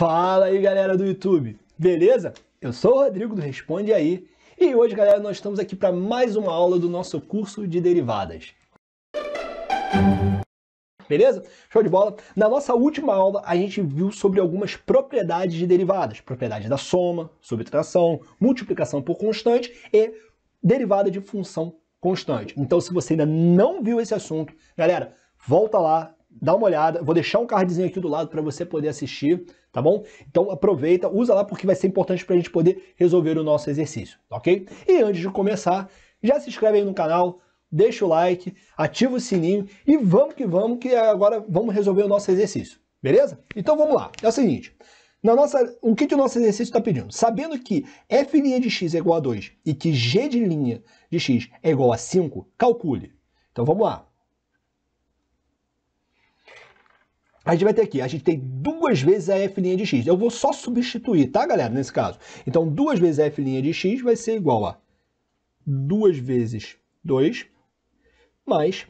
Fala aí, galera do YouTube. Beleza? Eu sou o Rodrigo do Responde aí. E hoje, galera, nós estamos aqui para mais uma aula do nosso curso de derivadas. Beleza? Show de bola. Na nossa última aula, a gente viu sobre algumas propriedades de derivadas, propriedade da soma, subtração, multiplicação por constante e derivada de função constante. Então, se você ainda não viu esse assunto, galera, volta lá, dá uma olhada. Vou deixar um cardzinho aqui do lado para você poder assistir, tá bom? Então aproveita, usa lá porque vai ser importante para a gente poder resolver o nosso exercício, ok? E antes de começar, já se inscreve aí no canal, deixa o like, ativa o sininho e vamos que vamos, que agora vamos resolver o nosso exercício, beleza? Então vamos lá. É o seguinte. Na nossa, o que, que o nosso exercício está pedindo? Sabendo que f' de x é igual a 2 e que g de linha de x é igual a 5, calcule. Então vamos lá. a gente vai ter aqui, a gente tem duas vezes a f' de x. Eu vou só substituir, tá, galera, nesse caso. Então, duas vezes a f' de x vai ser igual a 2 vezes 2 mais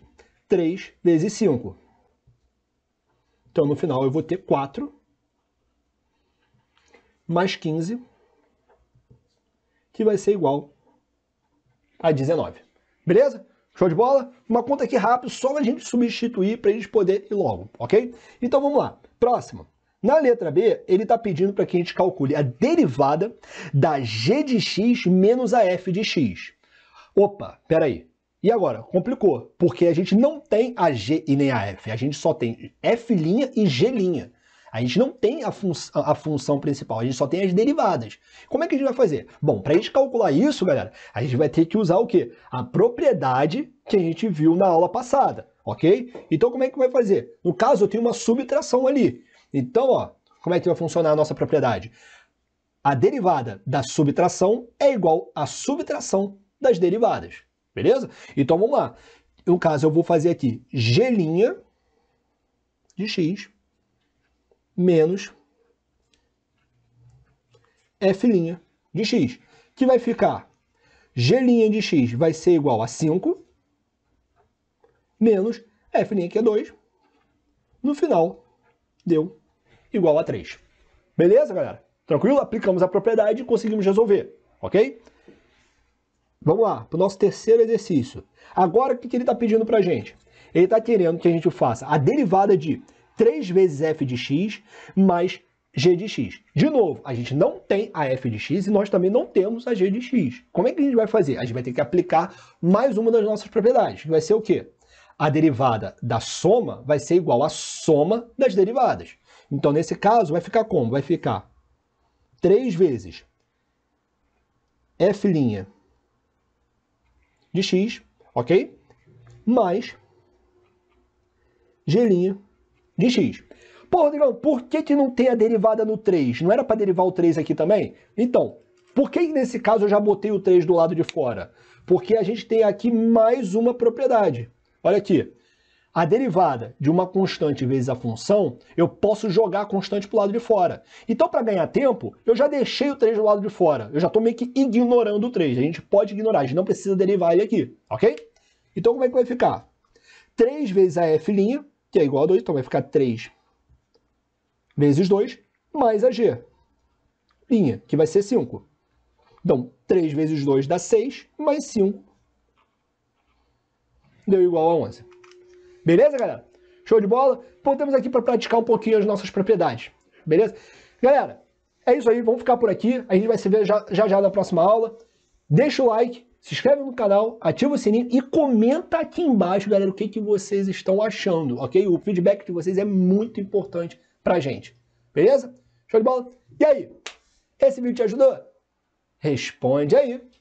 3 vezes 5. Então, no final, eu vou ter 4 mais 15, que vai ser igual a 19. Beleza? Show de bola? Uma conta aqui rápida, só para a gente substituir, para a gente poder ir logo, ok? Então vamos lá. Próximo. Na letra B, ele está pedindo para que a gente calcule a derivada da g de x menos a f de x. Opa, peraí. E agora? Complicou, porque a gente não tem a g e nem a f. A gente só tem f' e g'. A gente não tem a, fun a, função principal, a gente só tem as derivadas. Como é que a gente vai fazer? Bom, para a gente calcular isso, galera, a gente vai ter que usar o quê? A propriedade que a gente viu na aula passada, ok? Então, como é que vai fazer? No caso, eu tenho uma subtração ali. Então, ó, como é que vai funcionar a nossa propriedade? A derivada da subtração é igual à subtração das derivadas, beleza? Então, vamos lá. No caso, eu vou fazer aqui g' de x menos f' de x, que vai ficar g' de x vai ser igual a 5 menos f' que é 2, no final deu igual a 3. Beleza, galera? Tranquilo? Aplicamos a propriedade e conseguimos resolver, ok? Vamos lá, para o nosso terceiro exercício. Agora, o que ele está pedindo para a gente? Ele está querendo que a gente faça a derivada de 3 vezes f de x mais g de x. De novo, a gente não tem a f de x e nós também não temos a g de x. Como é que a gente vai fazer? A gente vai ter que aplicar mais uma das nossas propriedades, que vai ser o quê? A derivada da soma vai ser igual à soma das derivadas. Então, nesse caso, vai ficar como? Vai ficar 3 vezes f' de x, ok? Mais g' de x. Pô, Rodrigão, por que, que não tem a derivada no 3? Não era para derivar o 3 aqui também? Então, por que nesse caso eu já botei o 3 do lado de fora? Porque a gente tem aqui mais uma propriedade. Olha aqui. A derivada de uma constante vezes a função, eu posso jogar a constante para o lado de fora. Então, para ganhar tempo, eu já deixei o 3 do lado de fora. Eu já estou meio que ignorando o 3. A gente pode ignorar, a gente não precisa derivar ele aqui, ok? Então, como é que vai ficar? 3 vezes a f' que é igual a 2, então vai ficar 3 vezes 2, mais a G, linha, que vai ser 5. Então, 3 vezes 2 dá 6, mais 5 deu igual a 11. Beleza, galera? Show de bola? Voltamos então, aqui para praticar um pouquinho as nossas propriedades. Beleza? Galera, é isso aí. Vamos ficar por aqui. A gente vai se ver já já, já na próxima aula deixa o like, se inscreve no canal, ativa o sininho e comenta aqui embaixo, galera, o que, que vocês estão achando, ok? O feedback de vocês é muito importante pra gente, beleza? Show de bola? E aí, esse vídeo te ajudou? Responde aí!